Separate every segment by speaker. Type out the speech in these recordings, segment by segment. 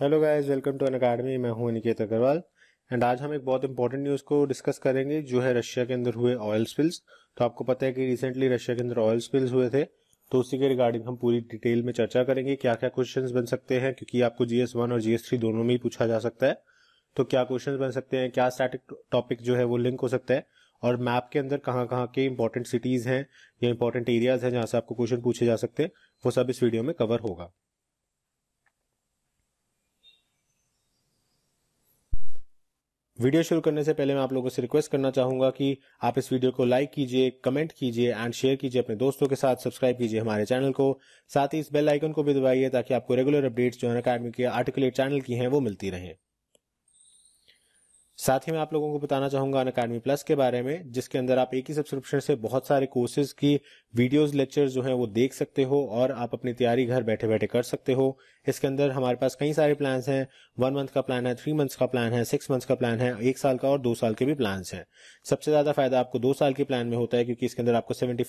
Speaker 1: Hello guys welcome to Unacademy मैं हूं Aniket Agarwal and आज हम एक बहुत इंपॉर्टेंट न्यूज़ को डिस्कस करेंगे जो है रशिया के अंदर हुए ऑयल स्पिल्स तो आपको पता है कि रिसेंटली रशिया के अंदर ऑयल स्पिल्स हुए थे तो उसी के रिगार्डिंग हम पूरी डिटेल में चर्चा करेंगे क्या क्या क्वेश्चन बन सकते हैं क्योंकि आपको जीएस वन और जीएस थ्री दोनों में ही पूछा जा सकता है तो क्या क्वेश्चन बन सकते हैं क्या स्टैटिक टॉपिक जो है वो लिंक हो सकता है और मैप के अंदर कहाँ कहाँ के इंपॉर्टेंट सिटीज हैं या इंपॉर्टेंट एरियाज हैं जहाँ से आपको क्वेश्चन पूछे जा सकते हैं वो सब इस वीडियो में कवर होगा वीडियो शुरू करने से पहले मैं आप लोगों से रिक्वेस्ट करना चाहूंगा कि आप इस वीडियो को लाइक कीजिए कमेंट कीजिए एंड शेयर कीजिए अपने दोस्तों के साथ सब्सक्राइब कीजिए हमारे चैनल को साथ ही इस बेल आइकन को भी दबाइए ताकि आपको रेगुलर अपडेट्स जो है अकेडमी के आर्टिकुलेट चैनल की हैं वो मिलती रहे साथ ही मैं आप लोगों को बताना चाहूंगा अन अकेडमी प्लस के बारे में जिसके अंदर आप एक ही सब्सक्रिप्शन से बहुत सारे कोर्सेज की वीडियोस लेक्चर जो हैं वो देख सकते हो और आप अपनी तैयारी घर बैठे बैठे कर सकते हो इसके अंदर हमारे पास कई सारे प्लान हैं वन मंथ का प्लान है थ्री मंथ्स का प्लान है सिक्स मंथ्स का प्लान है एक साल का और दो साल के भी प्लान है सबसे ज्यादा फायदा आपको दो साल के प्लान में होता है क्योंकि इसके अंदर आपको सेवेंटी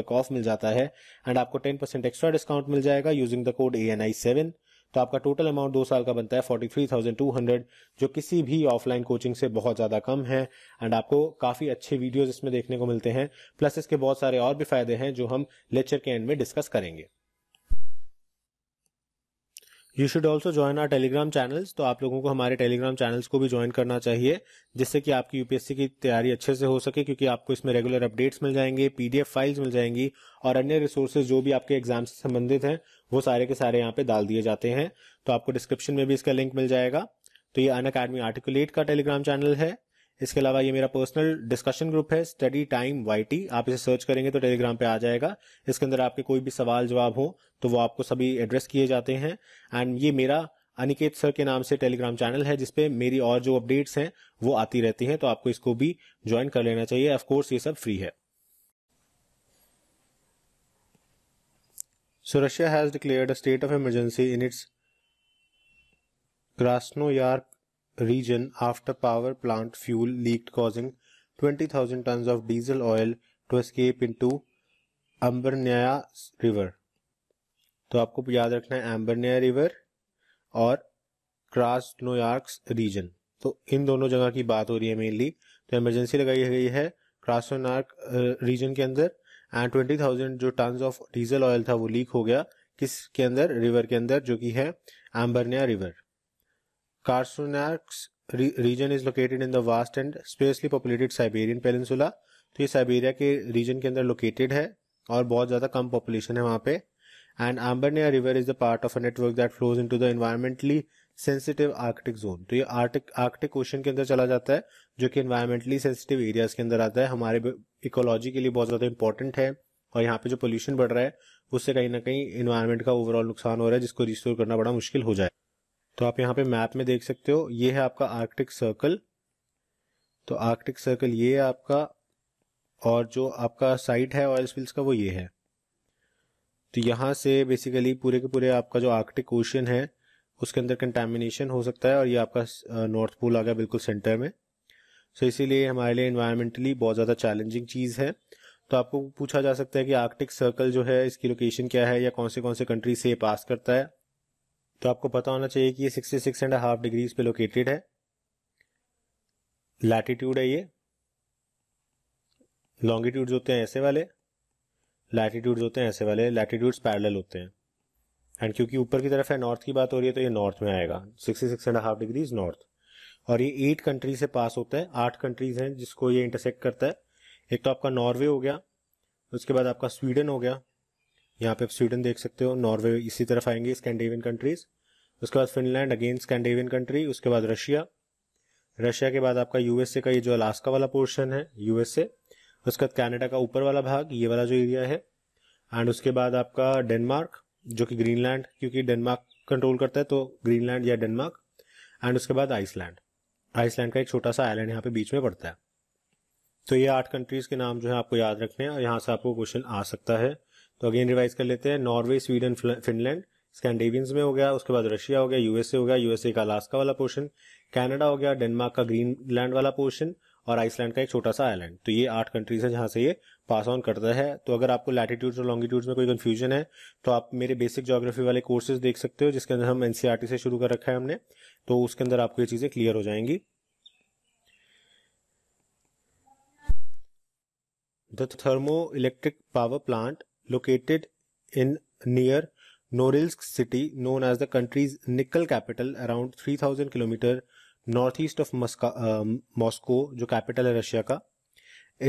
Speaker 1: तक ऑफ मिल जाता है एंड आपको टेन एक्स्ट्रा डिस्काउंट मिल जाएगा using the code A N I seven तो आपका टोटल अमाउंट दो साल का बनता है forty three thousand two hundred जो किसी भी ऑफलाइन कोचिंग से बहुत ज़्यादा कम है एंड आपको काफ़ी अच्छे वीडियोज इसमें देखने को मिलते हैं प्लस इसके बहुत सारे और भी फायदे हैं जो हम लेक्चर के एंड में डिस्कस करेंगे you should also join our Telegram channels तो आप लोगों को हमारे टेलीग्राम चैनल्स को भी ज्वाइन करना चाहिए जिससे कि आपकी यूपीएससी की तैयारी अच्छे से हो सके क्योंकि आपको इसमें रेगुलर अपडेट्स मिल जाएंगे पीडीएफ फाइल्स मिल जाएंगी और अन्य रिसोर्सेज जो भी आपके एग्जाम से संबंधित हैं वो सारे के सारे यहाँ पे डाल दिए जाते हैं तो आपको डिस्क्रिप्शन में भी इसका लिंक मिल जाएगा तो ये अन अकेडमी आर्टिकुलेट का टेलीग्राम चैनल है इसके अलावा ये मेरा पर्सनल डिस्कशन ग्रुप है स्टडी टाइम वाई आप इसे सर्च करेंगे तो टेलीग्राम पे आ जाएगा इसके अंदर आपके कोई भी सवाल जवाब हो तो वो आपको सभी एड्रेस किए जाते हैं एंड ये मेरा अनिकेत सर के नाम से टेलीग्राम चैनल है जिसपे मेरी और जो अपडेट्स हैं वो आती रहती हैं तो आपको इसको भी ज्वाइन कर लेना चाहिए ऑफकोर्स ये सब फ्री है Russia has declared a state of emergency in its its Krasnoyarsk region after power plant fuel leaked causing 20,000 tons of diesel oil to escape into Ambarnaya river तो आपको याद रखना है एम्बरन्या रिवर और Krasnoyarsk region तो इन दोनों जगह की बात हो रही है मेनली तो इमरजेंसी लगाई गई है क्रासोनार्क रीजन के अंदर एंड ट्वेंटी थाउजेंड जो टन ऑफ डीजल ऑयल था वो लीक हो गया किसके अंदर रिवर के अंदर जो कि है Ambarnaya river Krasnoyarsk region is located in the vast and sparsely populated Siberian peninsula तो ये साइबेरिया के रीजन के अंदर लोकेटेड है और बहुत ज़्यादा कम पॉपुलेशन है वहाँ पे and Ambarnaya river is the part of a network that flows into the environmentally sensitive Arctic zone तो ये आर्टिक आर्कटिक ओशन के अंदर चला जाता है जो कि इन्वायरमेंटली सेंसिटिव एरियाज के अंदर आता है हमारे इकोलॉजी के लिए बहुत ज़्यादा इंपॉर्टेंट है और यहाँ पे जो पोल्यूशन बढ़ रहा है उससे कहीं ना कहीं इन्वायरमेंट का ओवरऑल नुकसान हो रहा है जिसको रिस्टोर करना बड़ा मुश्किल हो जाए तो आप यहाँ पे मैप में देख सकते हो ये है आपका आर्कटिक सर्कल तो आर्कटिक सर्कल ये है आपका और जो आपका साइट है ऑयल स्पिल्स का वो ये है तो यहाँ से बेसिकली पूरे के पूरे आपका जो आर्कटिक ओशन है उसके अंदर कंटेमिनेशन हो सकता है और ये आपका नॉर्थ पोल आ गया बिल्कुल सेंटर में सो so इसीलिए हमारे लिए इन्वायरमेंटली बहुत ज़्यादा चैलेंजिंग चीज़ है तो आपको पूछा जा सकता है कि आर्कटिक सर्कल जो है इसकी लोकेशन क्या है या कौन से कौन से कंट्री से पास करता है तो आपको पता होना चाहिए कि ये sixty six and half degrees पे लोकेटेड है लैटिट्यूड है ये लॉन्गिट्यूड होते हैं ऐसे वाले लैटीट्यूड होते हैं ऐसे वाले लैटिट्यूड्स पैरेलल होते हैं एंड क्योंकि ऊपर की तरफ है नॉर्थ की बात हो रही है तो ये नॉर्थ में आएगा sixty six and half degrees north और ये एट कंट्री से पास होता है आठ कंट्रीज हैं जिसको ये इंटरसेक्ट करता है एक तो आपका नॉर्वे हो गया उसके बाद आपका स्वीडन हो गया यहाँ पे आप स्वीडन देख सकते हो नॉर्वे इसी तरफ आएंगे स्कैंडेवियन कंट्रीज उसके बाद फिनलैंड अगेन स्कैंडेवियन कंट्री उसके बाद रशिया रशिया के बाद आपका यूएसए का ये जो अलास्का वाला पोर्शन है यूएसए उसके बाद कैनेडा का ऊपर वाला भाग ये वाला जो एरिया है एंड उसके बाद आपका डेनमार्क जो कि ग्रीनलैंड क्योंकि डेनमार्क कंट्रोल करता है तो ग्रीनलैंड या डेनमार्क एंड उसके बाद आइसलैंड आइसलैंड का एक छोटा सा आइलैंड यहाँ पे बीच में पड़ता है तो ये आठ कंट्रीज के नाम जो है आपको याद रखने हैं यहाँ से आपको क्वेश्चन आ सकता है तो अगेन रिवाइज कर लेते हैं नॉर्वे स्वीडन फिनलैंड स्कैंडेवियंस में हो गया उसके बाद रशिया हो गया यूएसए हो गया यूएसए का अलास्का वाला पोर्शन कनाडा हो गया डेनमार्क का ग्रीनलैंड वाला पोर्शन और आइसलैंड का एक छोटा सा आइलैंड तो ये आठ कंट्रीज है जहां से ये पास ऑन करता है तो अगर आपको लैटिट्यूड और लॉन्गिट्यूड में कोई कन्फ्यूजन है तो आप मेरे बेसिक जोग्राफी वाले कोर्सेज देख सकते हो जिसके अंदर हम एनसीआरटी e से शुरू कर रखा है हमने तो उसके अंदर आपको ये चीजें क्लियर हो जाएंगी the thermo electric power plant located in near Norilsk city, known as the country's nickel capital, around 3000 km northeast of Mosca, um, Moscow, jo capital hai Russia ka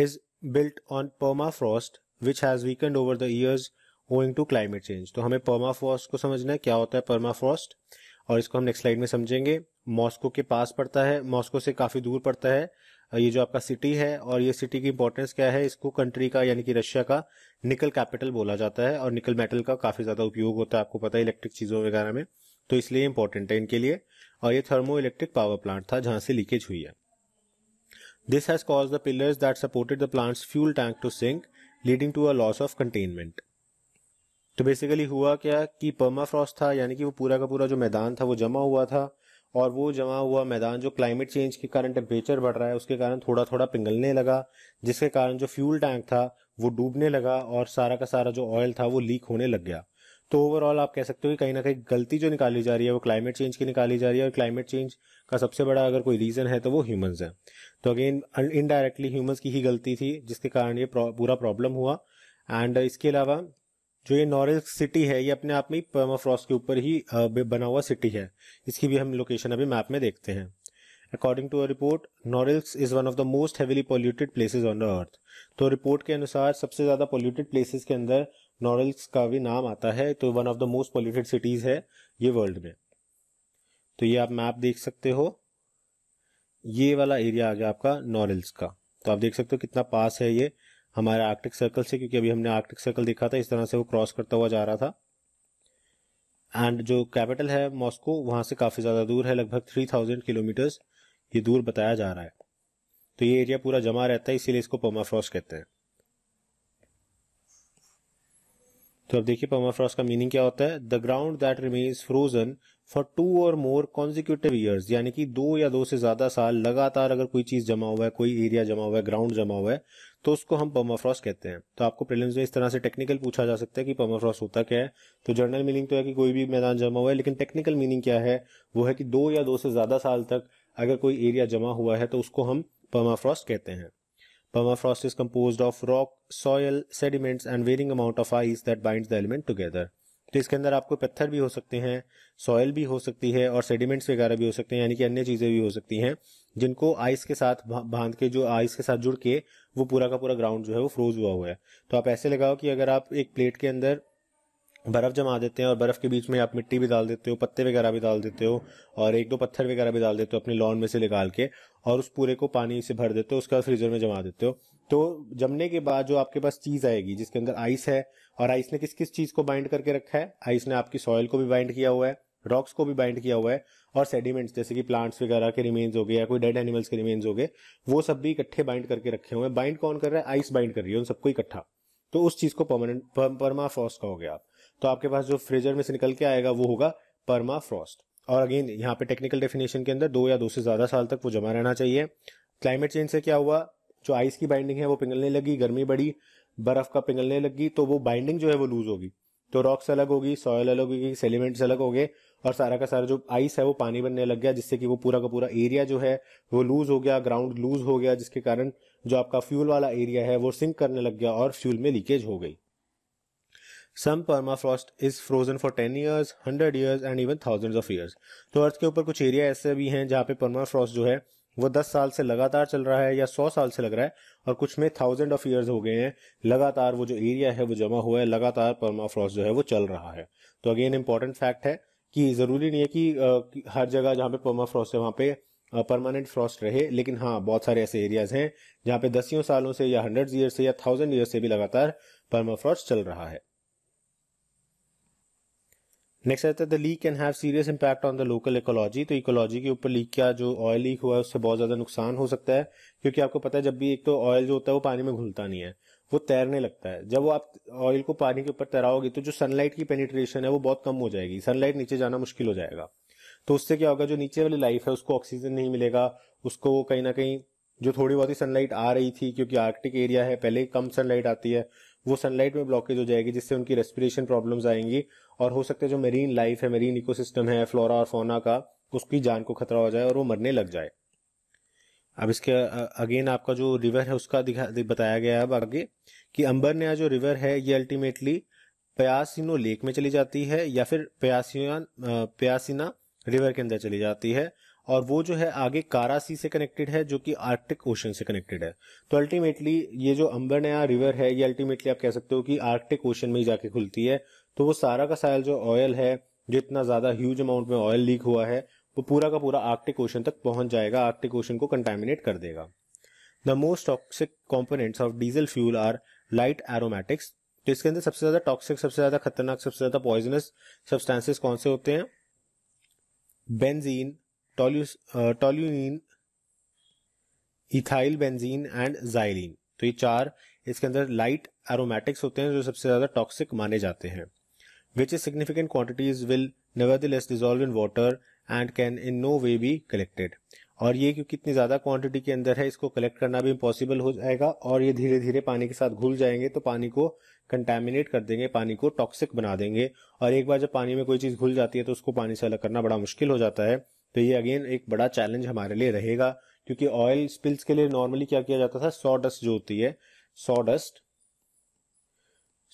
Speaker 1: is built on permafrost, which has weakened over the years owing to climate change. to hame permafrost ko samajhna hai kya hota hai permafrost aur isko hum next slide mein samjhenge Moscow के पास पड़ता है Moscow से काफी दूर पड़ता है ये जो आपका सिटी है और ये सिटी की इंपॉर्टेंस क्या है इसको कंट्री का यानी कि रशिया का निकल कैपिटल बोला जाता है और निकल मेटल का काफी ज्यादा उपयोग होता है आपको पता है इलेक्ट्रिक चीजों वगैरह में तो इसलिए इंपॉर्टेंट है इनके लिए और ये थर्मो इलेक्ट्रिक पावर प्लांट था जहां से लीकेज हुई है this has cause the pillars that supported the plant fuel tank to sink leading to a loss of containment तो बेसिकली हुआ क्या कि पर्मा फ्रॉस्ट था यानी कि वो पूरा का पूरा जो मैदान था वो जमा हुआ था और वो जमा हुआ मैदान जो क्लाइमेट चेंज के कारण टेम्परेचर बढ़ रहा है उसके कारण थोड़ा थोड़ा पिघलने लगा जिसके कारण जो फ्यूल टैंक था वो डूबने लगा और सारा का सारा जो ऑयल था वो लीक होने लग गया तो ओवरऑल आप कह सकते हो कि कहीं ना कहीं गलती जो निकाली जा रही है वो क्लाइमेट चेंज की निकाली जा रही है और क्लाइमेट चेंज का सबसे बड़ा अगर कोई रीजन है तो वो ह्यूमंस है तो अगेन इनडायरेक्टली ह्यूमंस की ही गलती थी जिसके कारण ये पूरा प्रॉब्लम हुआ एंड इसके अलावा जो ये नॉरेल्स सिटी है ये अपने आप में परमाफ्रॉस्ट के ऊपर ही बना हुआ सिटी है इसकी भी हम लोकेशन अभी मैप में देखते हैं according to a report Norilsk is one of the most heavily polluted places on the earth तो रिपोर्ट के अनुसार सबसे ज्यादा पॉल्यूटेड प्लेसेस के अंदर नॉरेल्स का भी नाम आता है तो one of the most polluted cities है ये वर्ल्ड में तो ये आप मैप देख सकते हो ये वाला एरिया आ गया आपका नॉरेल्स का तो आप देख सकते हो कितना पास है ये हमारे आर्कटिक सर्कल से क्योंकि अभी हमने आर्कटिक सर्कल देखा था इस तरह से वो क्रॉस करता हुआ जा रहा था एंड जो कैपिटल है मॉस्को वहाँ से काफ़ी ज़्यादा दूर है लगभग थ्री थाउजेंड किलोमीटर्स ये दूर बताया जा रहा है तो ये एरिया पूरा जमा रहता है इसीलिए इसको पर्माफ्रॉस्ट कहते हैं तो अब देखिए पर्माफ्रॉस्ट का मीनिंग क्या होता है the ground that remains frozen for two or more consecutive years यानी कि दो या दो से ज्यादा साल लगातार अगर कोई चीज जमा हुआ है कोई एरिया जमा हुआ है ग्राउंड जमा हुआ है तो उसको हम पर्माफ्रॉस कहते हैं तो आपको प्रिलिम्स में इस तरह से टेक्निकल पूछा जा सकता है कि पर्माफ्रॉस होता क्या है तो जर्नल मीनिंग तो है कि कोई भी मैदान जमा हुआ है लेकिन टेक्निकल मीनिंग क्या है वो है कि दो या दो से ज्यादा साल तक अगर कोई एरिया जमा हुआ है तो उसको हम पर्माफ्रॉस्ट कहते हैं Permafrost is compose of rock soil sediments and varying amount of ice that bind the element together. तो इसके अंदर आपको पत्थर भी हो सकते हैं सॉयल भी हो सकती है और सेडिमेंट्स वगैरह भी हो सकते हैं यानी कि अन्य चीजें भी हो सकती हैं जिनको आइस के साथ बांध के जो आइस के साथ जुड़ के वो पूरा का पूरा ग्राउंड जो है वो फ्रोज हुआ हुआ है तो आप ऐसे लगाओ कि अगर आप एक प्लेट के अंदर बर्फ जमा देते हैं और बर्फ के बीच में आप मिट्टी भी डाल देते हो पत्ते वगैरह भी डाल देते हो और एक दो पत्थर वगैरह भी डाल देते हो अपने लॉन में से निकाल के और उस पूरे को पानी से भर देते हो उसका फ्रीजर में जमा देते हो तो जमने के बाद जो आपके पास चीज आएगी जिसके अंदर आइस है और आइस ने किस किस चीज को बाइंड करके रखा है आइस ने आपकी सॉइल को भी बाइंड किया हुआ है रॉक्स को भी बाइंड किया हुआ है और सेडिमेंट्स जैसे कि प्लांट्स वगैरह के रिमेन्स हो गए या कोई डेड एनिमल्स के रिमेन्स हो गए वो सब भी इकट्ठे बाइंड करके रखे हुए हैं बाइंड कौन कर रहा है आइस बाइंड कर रही है उन सबको इकट्ठा तो उस चीज को परमानेंट परमा फ्रॉस्ट गया आप तो आपके पास जो फ्रीजर में से निकल के आएगा वो होगा परमा फ्रॉस्ट और अगेन यहाँ पे टेक्निकल डेफिनेशन के अंदर दो या दो से ज्यादा साल तक वो जमा रहना चाहिए क्लाइमेट चेंज से क्या हुआ जो आइस की बाइंडिंग है वो पिघलने लगी गर्मी बढ़ी बर्फ का पिघलने लगी तो वो बाइंडिंग जो है वो लूज होगी तो रॉक्स अलग होगी सॉयल अलग होगी सेलिमेंट्स अलग हो गए और सारा का सारा जो आइस है वो पानी बनने लग गया जिससे कि वो पूरा का पूरा एरिया जो है वो लूज हो गया ग्राउंड लूज हो गया जिसके कारण जो आपका फ्यूल वाला एरिया है वो सिंक करने लग गया और फ्यूल में लीकेज हो गई some permafrost is frozen for ten years hundred years and even thousand of years तो अर्थ के ऊपर कुछ एरिया ऐसे भी हैं जहाँ पे परमाफ्रॉस्ट जो है वो दस साल से लगातार चल रहा है या सौ साल से लग रहा है और कुछ में थाउजेंड ऑफ ईयर्स हो गए हैं लगातार वो जो एरिया है वो जमा हुआ है लगातार परमाफ्रॉस्ट जो है वो चल रहा है तो अगेन इंपॉर्टेंट फैक्ट है कि जरूरी नहीं है कि हर जगह जहाँ पे परमाफ्रॉस्ट है वहां पे परमानेंट फ्रॉस्ट रहे लेकिन हाँ बहुत सारे ऐसे एरियाज हैं जहाँ पे दसियों सालों से या हंड्रेड ईयर से या थाउजेंड ईयर से भी लगातार परमाफ्रॉस्ट चल रहा है नेक्स्ट आता है the leak can have serious impact on the local ecology तो इकोलॉजी के ऊपर लीक क्या जो ऑयल लीक हुआ है उससे बहुत ज्यादा नुकसान हो सकता है क्योंकि आपको पता है जब भी एक तो ऑयल जो होता है वो पानी में घुलता नहीं है वो तैरने लगता है जब वो आप ऑयल को पानी के ऊपर तैराओगे तो जो सनलाइट की पेनिट्रेशन है वो बहुत कम हो जाएगी सनलाइट नीचे जाना मुश्किल हो जाएगा तो उससे क्या होगा जो नीचे वाली लाइफ है उसको ऑक्सीजन नहीं मिलेगा उसको कहीं ना कहीं जो थोड़ी बहुत ही सनलाइट आ रही थी क्योंकि आर्कटिक एरिया है पहले कम सनलाइट आती है वो सनलाइट में ब्लॉकेज हो जाएगी जिससे उनकी रेस्पिरेशन प्रॉब्लम्स आएंगी और हो सकता है जो मेरीन लाइफ है मेरीन इकोसिस्टम है फ्लोरा और फोना का उसकी जान को खतरा हो जाए और वो मरने लग जाए अब इसके अगेन आपका जो रिवर है उसका दिखा बताया गया है अब आगे कि अंबर नया जो रिवर है ये अल्टीमेटली प्यासिनो लेक में चली जाती है या फिर प्यासियान प्यासिना रिवर के अंदर चली जाती है और वो जो है आगे कारा सी से कनेक्टेड है जो कि आर्कटिक ओशन से कनेक्टेड है तो अल्टीमेटली ये जो अंबर नया रिवर है ये अल्टीमेटली आप कह सकते हो कि आर्कटिक ओशन में ही जाके खुलती है तो वो सारा का सारा जो ऑयल है जो इतना ज्यादा ह्यूज अमाउंट में ऑयल लीक हुआ है वो पूरा का पूरा आर्कटिक ओशन तक पहुंच जाएगा आर्कटिक ओशन को कंटेमिनेट कर देगा the most toxic components of diesel fuel are light aromatics तो इसके अंदर सबसे ज्यादा टॉक्सिक सबसे ज्यादा खतरनाक सबसे ज्यादा पॉइजनस सब्सटेंसेस कौन से होते हैं benzene toluene ethyl benzene and xylene तो ये चार इसके अंदर लाइट एरोमेटिक्स होते हैं जो सबसे ज्यादा टॉक्सिक माने जाते हैं which is significant quantities will nevertheless dissolve in water and can in no way be collected और ये क्योंकि इतनी ज्यादा क्वांटिटी के अंदर है इसको कलेक्ट करना भी इम्पॉसिबल हो जाएगा और ये धीरे धीरे पानी के साथ घुल जाएंगे तो पानी को कंटेमिनेट कर देंगे पानी को टॉक्सिक बना देंगे और एक बार जब पानी में कोई चीज घुल जाती है तो उसको पानी से अलग करना बड़ा मुश्किल हो जाता है तो ये अगेन एक बड़ा चैलेंज हमारे लिए रहेगा क्योंकि ऑयल स्पिल्स के लिए नॉर्मली क्या किया जाता था सॉ डस्ट जो होती है saw dust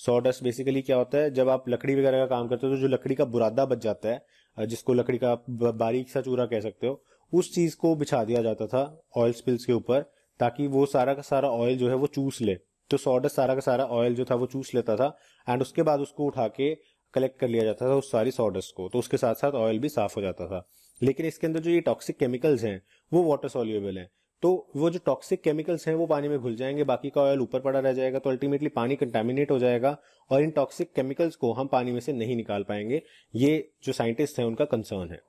Speaker 1: saw dust basically क्या होता है जब आप लकड़ी वगैरह का काम करते हो तो जो लकड़ी का बुरादा बच जाता है जिसको लकड़ी का बारीक सा चूरा कह सकते हो उस चीज को बिछा दिया जाता था ऑयल स्पिल्स के ऊपर ताकि वो सारा का सारा ऑयल जो है वो चूस ले तो सॉडस सारा का सारा ऑयल जो था वो चूस लेता था एंड उसके बाद उसको उठा के कलेक्ट कर लिया जाता था उस सारी सॉडस्ट को तो उसके साथ साथ ऑयल भी साफ हो जाता था लेकिन इसके अंदर जो ये टॉक्सिक केमिकल्स हैं वो वाटर सोल्यूबल हैं तो वो जो टॉक्सिक केमिकल्स हैं वो पानी में घुल जाएंगे बाकी का ऑयल ऊपर पड़ा रह जाएगा तो अल्टीमेटली पानी कंटेमिनेट हो जाएगा और इन टॉक्सिक केमिकल्स को हम पानी में से नहीं निकाल पाएंगे ये जो साइंटिस्ट हैं उनका कंसर्न है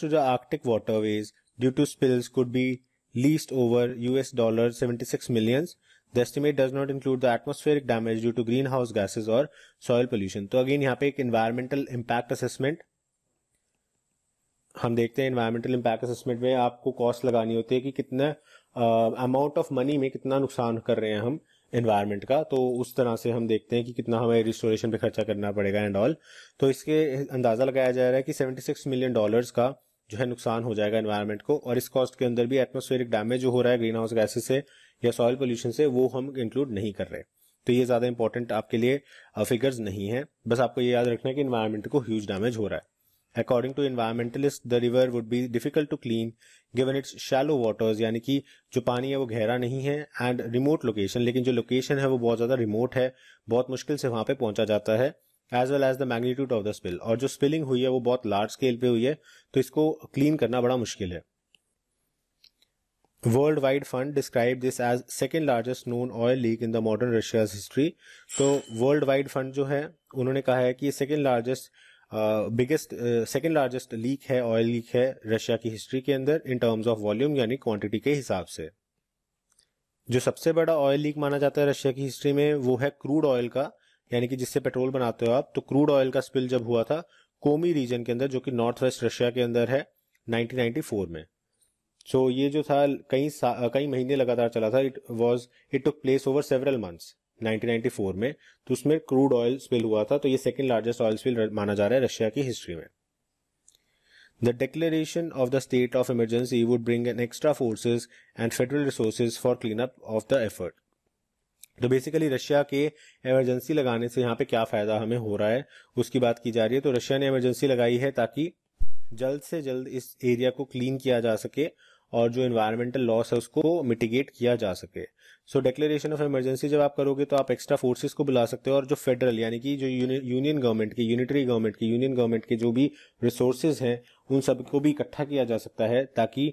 Speaker 1: to the Arctic waterways due to spills could be be over US dollar seventy six millions the estimate does not include the atmospheric damage due to green house gases और soil pollution तो again यहाँ पे एक environmental impact assessment हम देखते हैं environmental impact assessment में आपको कॉस्ट लगानी होती है कि कितना अमाउंट ऑफ मनी में कितना नुकसान कर रहे हैं हम इन्वायरमेंट का तो उस तरह से हम देखते हैं कि कितना हमें रिस्टोरेशन पे खर्चा करना पड़ेगा एंड ऑल तो इसके अंदाजा लगाया जा रहा है कि 76 मिलियन डॉलर्स का जो है नुकसान हो जाएगा एनवायरमेंट को और इस कॉस्ट के अंदर भी एटमोस्फेरिक डैमेज जो हो रहा है ग्रीन हाउस गैसेज से या सॉयल पोल्यूशन से वो हम इंक्लूड नहीं कर रहे तो ये ज्यादा इंपॉर्टेंट आपके लिए फिगर्स uh, नहीं है बस आपको ये याद रखना है कि इन्वायरमेंट को ह्यूज डैमेज हो रहा है according to environmentalist the river would be difficult to clean given its shallow waters यानी कि जो पानी है वो गहरा नहीं है एंड रिमोट लोकेशन लेकिन जो लोकेशन है वो बहुत ज्यादा रिमोट है बहुत मुश्किल से वहां पे पहुंचा जाता है as well as the magnitude of the spill और जो स्पिलिंग हुई है वो बहुत लार्ज स्केल पे हुई है तो इसको क्लीन करना बड़ा मुश्किल है World Wide Fund describe this as second largest known oil leak in the modern Russia's history तो वर्ल्ड वाइड फंड जो है उन्होंने कहा है कि second largest biggest second largest leak है ऑयल लीक है रशिया की हिस्ट्री के अंदर इन टर्म्स ऑफ वॉल्यूम यानी क्वांटिटी के हिसाब से जो सबसे बड़ा ऑयल लीक माना जाता है रशिया की हिस्ट्री में वो है क्रूड ऑयल का यानी कि जिससे पेट्रोल बनाते हो आप तो क्रूड ऑयल का स्पिल जब हुआ था कोमी रीजन के अंदर जो कि नॉर्थ वेस्ट रशिया के अंदर है 1994 में सो so, ये जो था कई कई महीने लगातार चला था it was it took place over several months 1994 में तो उसमें क्रूड ऑयल स्पिल हुआ था तो ये सेकेंड लार्जेस्ट ऑयल स्पिल माना जा रहा है रशिया की हिस्ट्री में declaration of the state of emergency would bring an extra forces and federal resources for clean up of the effort तो बेसिकली रशिया के इमरजेंसी लगाने से यहाँ पे क्या फायदा हमें हो रहा है उसकी बात की जा रही है तो रशिया ने इमरजेंसी लगाई है ताकि जल्द से जल्द इस एरिया को क्लीन किया जा सके और जो इन्वायरमेंटल लॉस है उसको मिटिगेट किया जा सके सो डिक्लेरेशन ऑफ इमरजेंसी जब आप करोगे तो आप एक्स्ट्रा फोर्सेस को बुला सकते हो और जो फेडरल यानी कि जो यूनियन गवर्नमेंट की यूनिटरी गवर्नमेंट की यूनियन गवर्नमेंट के जो भी रिसोर्सेज हैं उन सबको भी इकट्ठा किया जा सकता है ताकि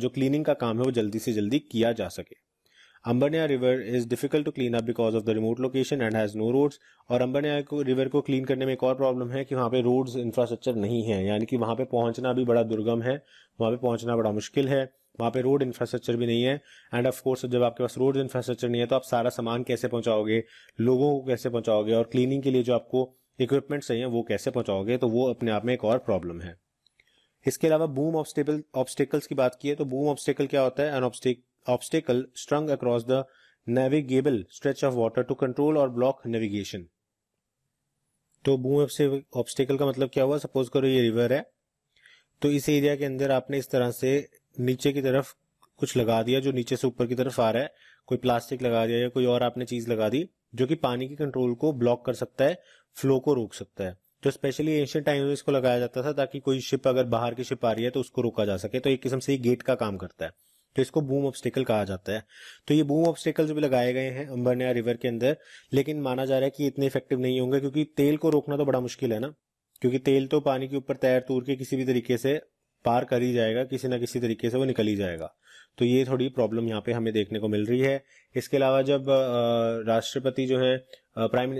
Speaker 1: जो क्लीनिंग का काम है वो जल्दी से जल्दी किया जा सके Ambarnaya river is difficult to clean up because of the remote location and has no roads और अम्बनिया को रिवर को क्लीन करने में एक और प्रॉब्लम है कि वहाँ पे रोड्स इंफ्रास्ट्रक्चर नहीं है यानी कि वहाँ पे पहुंचना भी बड़ा दुर्गम है वहाँ पे पहुंचना बड़ा मुश्किल है वहाँ पे रोड इंफ्रास्ट्रक्चर भी नहीं है एंड ऑफ कोर्स जब आपके पास रोड इंफ्रास्ट्रक्चर नहीं है तो आप सारा सामान कैसे पहुंचाओगे लोगों को कैसे पहुंचाओगे और क्लीनिंग के लिए जो आपको इक्विपमेंट चाहिए वो कैसे पहुंचाओगे तो वो अपने आप में एक और प्रॉब्लम है इसके अलावा बूम ऑब्स्टेबल ऑब्स्टेकल्स की बात की है तो बूम ऑब्स्टेकल क्या होता है an obstacle obstacle strung across the navigable stretch of water to control or block navigation. तो बूम से ऑब्स्टेकल का मतलब क्या हुआ सपोज करो ये रिवर है तो इस एरिया के अंदर आपने इस तरह से नीचे की तरफ कुछ लगा दिया जो नीचे से ऊपर की तरफ आ रहा है कोई प्लास्टिक लगा दिया या कोई और आपने चीज लगा दी जो कि पानी के कंट्रोल को ब्लॉक कर सकता है फ्लो को रोक सकता है तो स्पेशली एशियन टाइम में इसको लगाया जाता था ताकि कोई शिप अगर बाहर की शिप आ रही है तो उसको रोका जा सके तो एक किस्म से गेट का काम करता है तो इसको बूम ऑब्स्टिकल कहा जाता है तो ये बूम ऑब्स्टिकल्स भी लगाए गए हैं अंबरनया रिवर के अंदर लेकिन माना जा रहा है कि इतने इफेक्टिव नहीं होंगे क्योंकि तेल को रोकना तो बड़ा मुश्किल है ना क्योंकि तेल तो पानी के ऊपर तैर तूर के किसी भी तरीके से पार कर ही जाएगा किसी ना किसी तरीके से वो निकल ही जाएगा तो ये थोड़ी प्रॉब्लम यहाँ पे हमें देखने को मिल रही है इसके अलावा जब राष्ट्रपति जो है प्राइम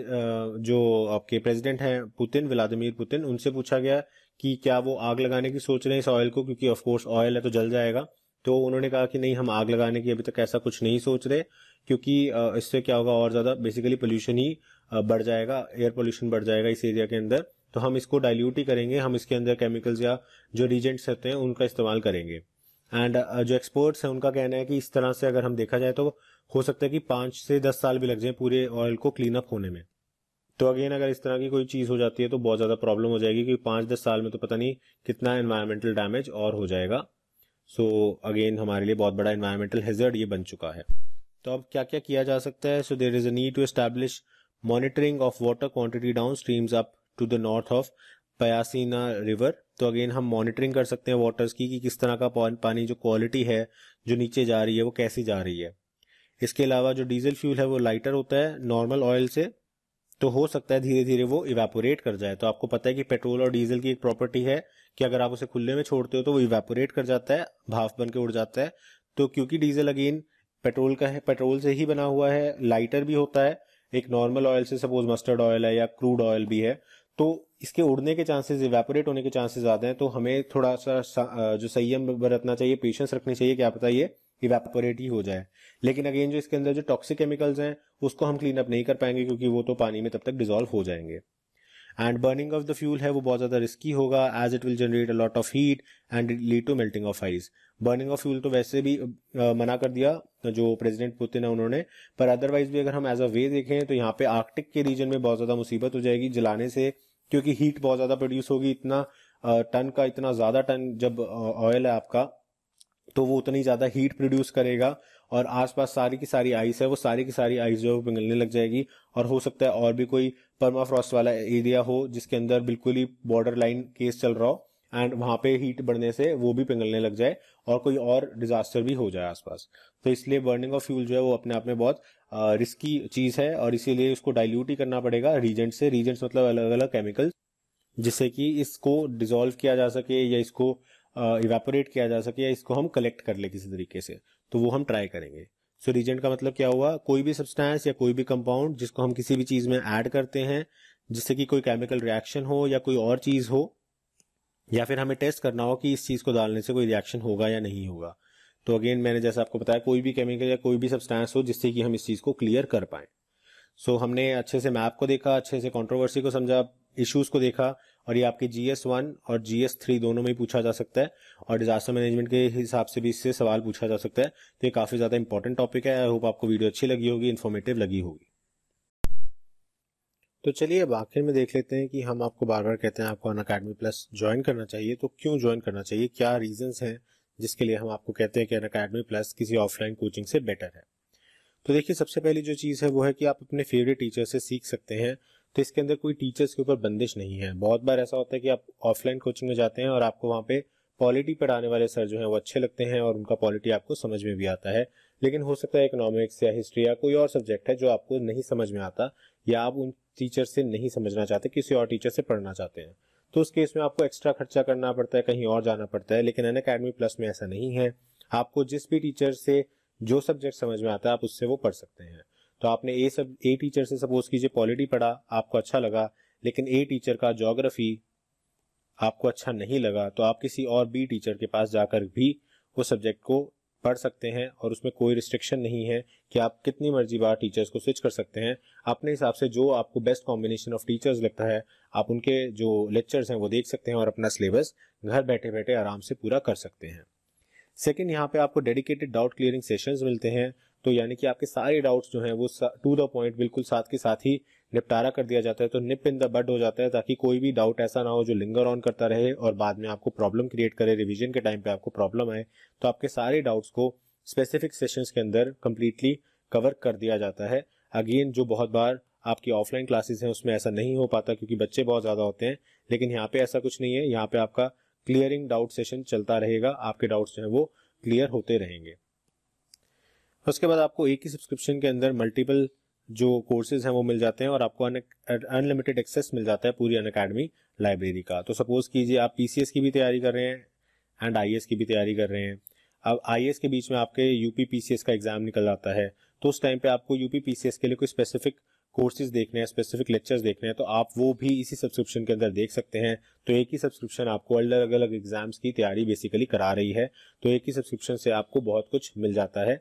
Speaker 1: जो आपके प्रेसिडेंट हैं पुतिन व्लादिमीर पुतिन उनसे पूछा गया कि क्या वो आग लगाने की सोच रहे हैं इस ऑयल को क्योंकि ऑफकोर्स ऑयल है तो जल जाएगा तो उन्होंने कहा कि नहीं हम आग लगाने की अभी तक ऐसा कुछ नहीं सोच रहे क्योंकि इससे क्या होगा और ज़्यादा बेसिकली पोल्यूशन ही बढ़ जाएगा एयर पोल्यूशन बढ़ जाएगा इस एरिया के अंदर तो हम इसको डाइल्यूट ही करेंगे हम इसके अंदर केमिकल्स या जो रीजेंट्स रहते हैं उनका इस्तेमाल करेंगे एंड जो एक्सपर्ट्स हैं उनका कहना है कि इस तरह से अगर हम देखा जाए तो हो सकता है कि पांच से दस साल भी लग जाए पूरे ऑयल को क्लीन अप होने में तो अगेन अगर इस तरह की कोई चीज़ हो जाती है तो बहुत ज़्यादा प्रॉब्लम हो जाएगी क्योंकि पांच दस साल में तो पता नहीं कितना एनवायरमेंटल डैमेज और हो जाएगा सो so, अगेन हमारे लिए बहुत बड़ा इन्वायरमेंटल हेजर्ड ये बन चुका है तो अब क्या क्या किया जा सकता है so there is a need to establish monitoring of water quantity down streams up to the north of Pyasina river तो अगेन हम मॉनिटरिंग कर सकते हैं वाटर्स की कि किस तरह का पानी जो क्वालिटी है जो नीचे जा रही है वो कैसी जा रही है इसके अलावा जो डीजल फ्यूल है वो लाइटर होता है नॉर्मल ऑयल से तो हो सकता है धीरे धीरे वो इवेपोरेट कर जाए तो आपको पता है कि पेट्रोल और डीजल की एक प्रॉपर्टी है कि अगर आप उसे खुले में छोड़ते हो तो वो इवेपोरेट कर जाता है भाफ बन के उड़ जाता है तो क्योंकि डीजल अगेन पेट्रोल का है पेट्रोल से ही बना हुआ है लाइटर भी होता है एक नॉर्मल ऑयल से सपोज मस्टर्ड ऑयल है या क्रूड ऑयल भी है तो इसके उड़ने के चांसेस इवेपोरेट होने के चांसेस ज्यादा हैं तो हमें थोड़ा सा जो संयम बरतना चाहिए पेशेंस रखनी चाहिए क्या पता ये इवेपोरेट ही हो जाए लेकिन अगेन जो इसके अंदर जो टॉक्सिक केमिकल्स हैं उसको हम क्लीन अप नहीं कर पाएंगे क्योंकि वो तो पानी में तब तक डिजोल्व हो जाएंगे and burning of the fuel है वो बहुत ज्यादा रिस्की होगा as it will generate a lot of heat and lead to melting of ice burning of fuel तो वैसे भी आ, मना कर दिया जो प्रेजिडेंट पुतिन है उन्होंने पर अदरवाइज भी अगर हम एज अ वे देखें तो यहाँ पे आर्कटिक के रीजन में बहुत ज्यादा मुसीबत हो जाएगी जलाने से क्योंकि हीट बहुत ज्यादा प्रोड्यूस होगी इतना टन का इतना ज्यादा टन जब ऑयल है आपका तो वो उतनी ज़्यादा हीट प्रोड्यूस करेगा और आसपास सारी की सारी आइस है वो सारी की सारी आइस जो है वो पिघलने लग जाएगी और हो सकता है और भी कोई परमाफ्रॉस्ट वाला एरिया हो जिसके अंदर बिल्कुल ही बॉर्डर लाइन केस चल रहा हो एंड वहां पे हीट बढ़ने से वो भी पिघलने लग जाए और कोई और डिजास्टर भी हो जाए आसपास तो इसलिए बर्निंग ऑफ फ्यूल जो है वो अपने आप में बहुत रिस्की चीज है और इसीलिए उसको डायल्यूट ही करना पड़ेगा रीजेंट से रीजेंट्स मतलब अलग अलग केमिकल्स जिससे कि इसको डिजोल्व किया जा सके या इसको इवेपोरेट किया जा सके या इसको हम कलेक्ट कर ले किसी तरीके से तो वो हम ट्राई करेंगे सो so, रीजेंट का मतलब क्या हुआ कोई भी सब्सटेंस या कोई भी कंपाउंड जिसको हम किसी भी चीज में ऐड करते हैं जिससे कि कोई केमिकल रिएक्शन हो या कोई और चीज हो या फिर हमें टेस्ट करना हो कि इस चीज को डालने से कोई रिएक्शन होगा या नहीं होगा तो अगेन मैंने जैसा आपको बताया कोई भी केमिकल या कोई भी सब्सटेंस हो जिससे कि हम इस चीज को क्लियर कर पाए सो so, हमने अच्छे से मैप को देखा अच्छे से कॉन्ट्रोवर्सी को समझा इश्यूज को देखा और ये आपके जी एस वन और जी एस थ्री दोनों में पूछा जा सकता है और डिजास्टर मैनेजमेंट के हिसाब से भी इससे सवाल पूछा जा सकता है तो ये काफी ज्यादा इंपॉर्टेंट टॉपिक है आई होप आपको वीडियो अच्छी लगी होगी इन्फॉर्मेटिव लगी होगी तो चलिए अब आखिर में देख लेते हैं कि हम आपको बार बार कहते हैं आपको अन अकेडमी प्लस ज्वाइन करना चाहिए तो क्यों ज्वाइन करना चाहिए क्या रीजंस हैं जिसके लिए हम आपको कहते हैं कि अन अकेडमी प्लस किसी ऑफलाइन कोचिंग से बेटर है तो देखिए सबसे पहली जो चीज़ है वो है कि आप अपने फेवरेट टीचर से सीख सकते हैं तो इसके अंदर कोई टीचर्स के ऊपर बंदिश नहीं है बहुत बार ऐसा होता है कि आप ऑफलाइन कोचिंग में जाते हैं और आपको वहाँ पे पॉलिटी पढ़ाने वाले सर जो हैं वो अच्छे लगते हैं और उनका पॉलिटी आपको समझ में भी आता है लेकिन हो सकता है इकोनॉमिक्स या हिस्ट्री या कोई और सब्जेक्ट है जो आपको नहीं समझ में आता या आप उन टीचर से नहीं समझना चाहते किसी और टीचर से पढ़ना चाहते हैं तो उस केस में आपको एक्स्ट्रा खर्चा करना पड़ता है कहीं और जाना पड़ता है लेकिन अन अकेडमी प्लस में ऐसा नहीं है आपको जिस भी टीचर से जो सब्जेक्ट समझ में आता है आप उससे वो पढ़ सकते हैं तो आपने ए सब ए टीचर से सपोज कीजिए पॉलिटी पढ़ा आपको अच्छा लगा लेकिन ए टीचर का जोग्राफी आपको अच्छा नहीं लगा तो आप किसी और बी टीचर के पास जाकर भी उस सब्जेक्ट को पढ़ सकते हैं और उसमें कोई रिस्ट्रिक्शन नहीं है कि आप कितनी मर्जी बार टीचर्स को स्विच कर सकते हैं अपने हिसाब से जो आपको बेस्ट कॉम्बिनेशन ऑफ टीचर्स लगता है आप उनके जो लेक्चर्स हैं वो देख सकते हैं और अपना सिलेबस घर बैठे बैठे आराम से पूरा कर सकते हैं सेकेंड यहाँ पे आपको डेडिकेटेड डाउट क्लियरिंग सेशंस मिलते हैं तो यानी कि आपके सारे डाउट्स जो हैं वो टू द पॉइंट बिल्कुल साथ के साथ ही निपटारा कर दिया जाता है तो निप इन द बड हो जाता है ताकि कोई भी डाउट ऐसा ना हो जो लिंगर ऑन करता रहे और बाद में आपको प्रॉब्लम क्रिएट करे रिविजन के टाइम पे आपको प्रॉब्लम आए तो आपके सारे डाउट्स को स्पेसिफिक सेशन के अंदर कम्प्लीटली कवर कर दिया जाता है अगेन जो बहुत बार आपकी ऑफलाइन क्लासेस हैं उसमें ऐसा नहीं हो पाता क्योंकि बच्चे बहुत ज़्यादा होते हैं लेकिन यहाँ पे ऐसा कुछ नहीं है यहाँ पे आपका क्लियरिंग डाउट सेशन चलता रहेगा आपके डाउट्स जो हैं वो क्लियर होते रहेंगे उसके बाद आपको एक ही सब्सक्रिप्शन के अंदर मल्टीपल जो कोर्सेज हैं वो मिल जाते हैं और आपको अनलिमिटेड एक्सेस मिल जाता है पूरी अन अकेडमी लाइब्रेरी का तो सपोज कीजिए आप पीसीएस की भी तैयारी कर रहे हैं एंड आईएएस की भी तैयारी कर रहे हैं अब आईएएस के बीच में आपके यूपी पीसीएस का एग्जाम निकल आता है तो उस टाइम पे आपको यूपी पीसीएस के लिए कोई स्पेसिफिक कोर्सेज देखने हैं स्पेसिफिक लेक्चर्स देखने हैं तो आप वो भी इसी सब्सक्रिप्शन के अंदर देख सकते हैं तो एक ही सब्सक्रिप्शन आपको अलग अलग एग्जाम्स की तैयारी बेसिकली करा रही है तो एक ही सब्सक्रिप्शन से आपको बहुत कुछ मिल जाता है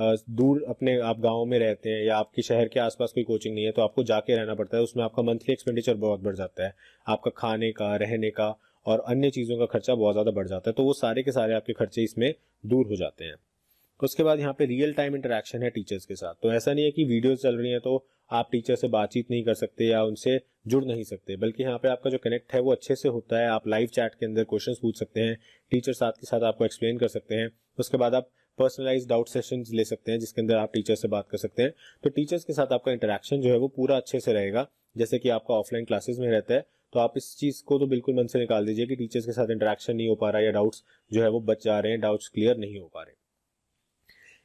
Speaker 1: दूर अपने आप गाँव में रहते हैं या आपके शहर के आसपास कोई कोचिंग नहीं है तो आपको जाके रहना पड़ता है उसमें आपका मंथली एक्सपेंडिचर बहुत बढ़ जाता है आपका खाने का रहने का और अन्य चीज़ों का खर्चा बहुत ज़्यादा बढ़ जाता है तो वो सारे के सारे आपके खर्चे इसमें दूर हो जाते हैं उसके बाद यहाँ पे रियल टाइम इंटरेक्शन है टीचर्स के साथ तो ऐसा नहीं है कि वीडियोस चल रही हैं तो आप टीचर से बातचीत नहीं कर सकते या उनसे जुड़ नहीं सकते बल्कि यहाँ पे आपका जो कनेक्ट है वो अच्छे से होता है आप लाइव चैट के अंदर क्वेश्चन पूछ सकते हैं टीचर साथ के साथ आपको एक्सप्लेन कर सकते हैं उसके बाद आप पर्सनलाइज डाउट सेशन ले सकते हैं जिसके अंदर आप टीचर से बात कर सकते हैं तो टीचर्स के साथ आपका इंटरेक्शन जो है वो पूरा अच्छे से रहेगा जैसे कि आपका ऑफलाइन क्लासेस में रहता है तो आप इस चीज़ को तो बिल्कुल मन से निकाल दीजिए कि टीचर्स के साथ इंटरेक्शन नहीं हो पा रहा या डाउट्स जो है वो बच जा रहे हैं डाउट्स क्लियर नहीं हो पा रहे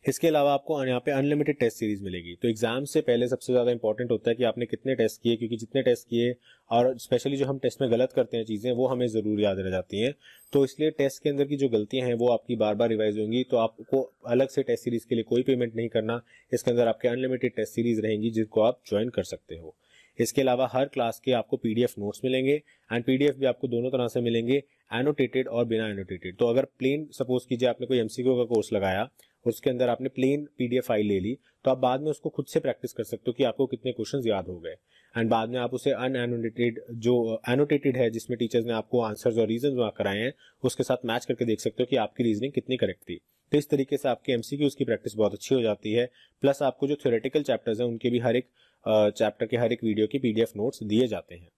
Speaker 1: इसके अलावा आपको यहाँ पे अनलिमिटेड टेस्ट सीरीज मिलेगी तो एग्जाम से पहले सबसे ज्यादा इंपॉर्टेंट होता है कि आपने कितने टेस्ट किए क्योंकि जितने टेस्ट किए और स्पेशली जो हम टेस्ट में गलत करते हैं चीजें वो हमें जरूर याद रह जाती हैं तो इसलिए टेस्ट के अंदर की जो गलतियां हैं वो आपकी बार बार रिवाइज होंगी तो आपको अलग से टेस्ट सीरीज के लिए कोई पेमेंट नहीं करना इसके अंदर आपके अनलिमिटेड टेस्ट सीरीज रहेंगी जिसको आप ज्वाइन कर सकते हो इसके अलावा हर क्लास के आपको पीडीएफ नोट्स मिलेंगे एंड पीडीएफ भी आपको दोनों तरह से मिलेंगे एनोटेटेड और बिना एनोटेटेड तो अगर प्लेन सपोज कीजिए आपने कोई एमसीक्यू का कोर्स लगाया उसके अंदर आपने प्लेन पीडीएफ फाइल ले ली तो आप बाद में उसको खुद से प्रैक्टिस कर सकते हो कि आपको कितने क्वेश्चन याद हो गए एंड बाद में आप उसे एनोटेटेड जो एनोटेटेड है जिसमें टीचर्स ने आपको आंसर्स और रीजन वहाँ कराए हैं उसके साथ मैच करके देख सकते हो कि आपकी रीजनिंग कितनी करेक्ट थी तो इस तरीके से आपके एमसी की उसकी प्रैक्टिस बहुत अच्छी हो जाती है प्लस आपको जो थ्योरेटिकल चैप्टर्स हैं उनके भी हर एक चैप्टर के हर एक वीडियो के पीडीएफ नोट्स दिए जाते हैं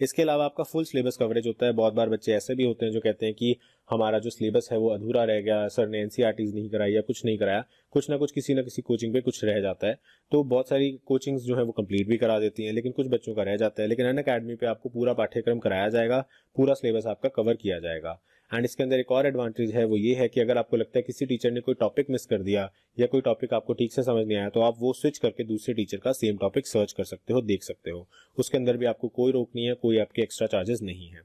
Speaker 1: इसके अलावा आपका फुल सिलेबस कवरेज होता है बहुत बार बच्चे ऐसे भी होते हैं जो कहते हैं कि हमारा जो सिलेबस है वो अधूरा रह गया सर ने टीज e नहीं कराई या कुछ नहीं कराया कुछ ना कुछ किसी ना किसी कोचिंग पे कुछ रह जाता है तो बहुत सारी कोचिंग्स जो है वो कंप्लीट भी करा देती हैं लेकिन कुछ बच्चों का रह जाता है लेकिन अन अकेडमी पे आपको पूरा पाठ्यक्रम कराया जाएगा पूरा सिलेबस आपका कवर किया जाएगा एंड इसके अंदर एक और एडवांटेज है वो ये है कि अगर आपको लगता है किसी टीचर ने कोई टॉपिक मिस कर दिया या कोई टॉपिक आपको ठीक से समझ नहीं आया तो आप वो स्विच करके दूसरे टीचर का सेम टॉपिक सर्च कर सकते हो देख सकते हो उसके अंदर भी आपको कोई रोक नहीं है कोई आपके एक्स्ट्रा चार्जेस नहीं है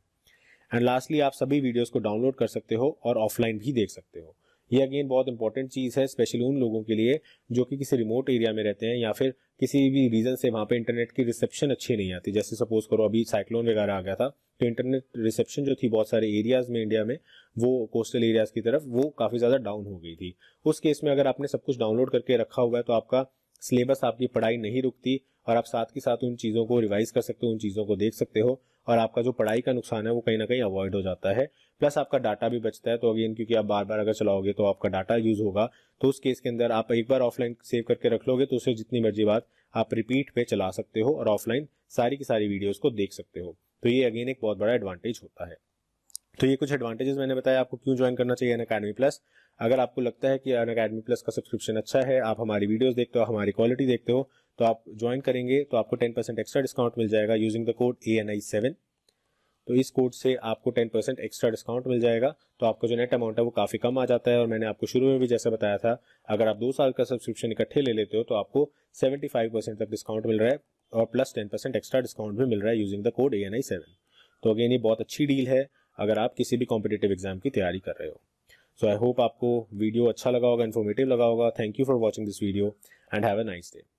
Speaker 1: एंड लास्टली आप सभी वीडियोज को डाउनलोड कर सकते हो और ऑफलाइन भी देख सकते हो ये अगेन बहुत इंपॉर्टेंट चीज़ है स्पेशली उन लोगों के लिए जो कि किसी रिमोट एरिया में रहते हैं या फिर किसी भी रीज़न से वहाँ पे इंटरनेट की रिसेप्शन अच्छी नहीं आती जैसे सपोज करो अभी साइक्लोन वगैरह आ गया था तो इंटरनेट रिसेप्शन जो थी बहुत सारे एरियाज़ में इंडिया में वो कोस्टल एरियाज़ की तरफ वो काफ़ी ज़्यादा डाउन हो गई थी उस केस में अगर आपने सब कुछ डाउनलोड करके रखा हुआ है तो आपका सिलेबस आपकी पढ़ाई नहीं रुकती और आप साथ के साथ उन चीज़ों को रिवाइज कर सकते हो उन चीज़ों को देख सकते हो और आपका जो पढ़ाई का नुकसान है वो कहीं ना कहीं अवॉइड हो जाता है प्लस आपका डाटा भी बचता है तो अगेन क्योंकि आप बार बार अगर चलाओगे तो आपका डाटा यूज होगा तो उस केस के अंदर आप एक बार ऑफलाइन सेव करके रख लोगे तो उसे जितनी मर्जी बात आप रिपीट पे चला सकते हो और ऑफलाइन सारी की सारी वीडियोज को देख सकते हो तो ये अगेन एक बहुत बड़ा एडवांटेज होता है तो ये कुछ एडवांटेजेस मैंने बताया आपको क्यों ज्वाइन करना चाहिए अन अकेडमी प्लस अगर आपको लगता है कि अन अकेडमी प्लस का सब्सक्रिप्शन अच्छा है आप हमारी वीडियोस देखते हो हमारी क्वालिटी देखते हो तो आप ज्वाइन करेंगे तो आपको टेन परसेंट एक्स्ट्रा डिस्काउंट मिल जाएगा using the code A N I seven तो इस कोड से आपको टेन परसेंट एक्स्ट्रा डिस्काउंट मिल जाएगा तो आपका जो नेट अमाउंट है वो काफ़ी कम आ जाता है और मैंने आपको शुरू में भी जैसे बताया था अगर आप दो साल का सब्सक्रिप्शन इकट्ठे ले लेते हो तो आपको सेवेंटी फाइव परसेंट तक डिस्काउंट मिल रहा है और plus ten percent extra discount भी मिल रहा है using the code A N I seven तो अगेन ये बहुत अच्छी डील है अगर आप किसी भी कॉम्पिटेटिव एग्जाम की तैयारी कर रहे हो सो आई होप आपको वीडियो अच्छा लगा होगा इन्फॉर्मेटिव लगा होगा thank you for watching this video and have a nice day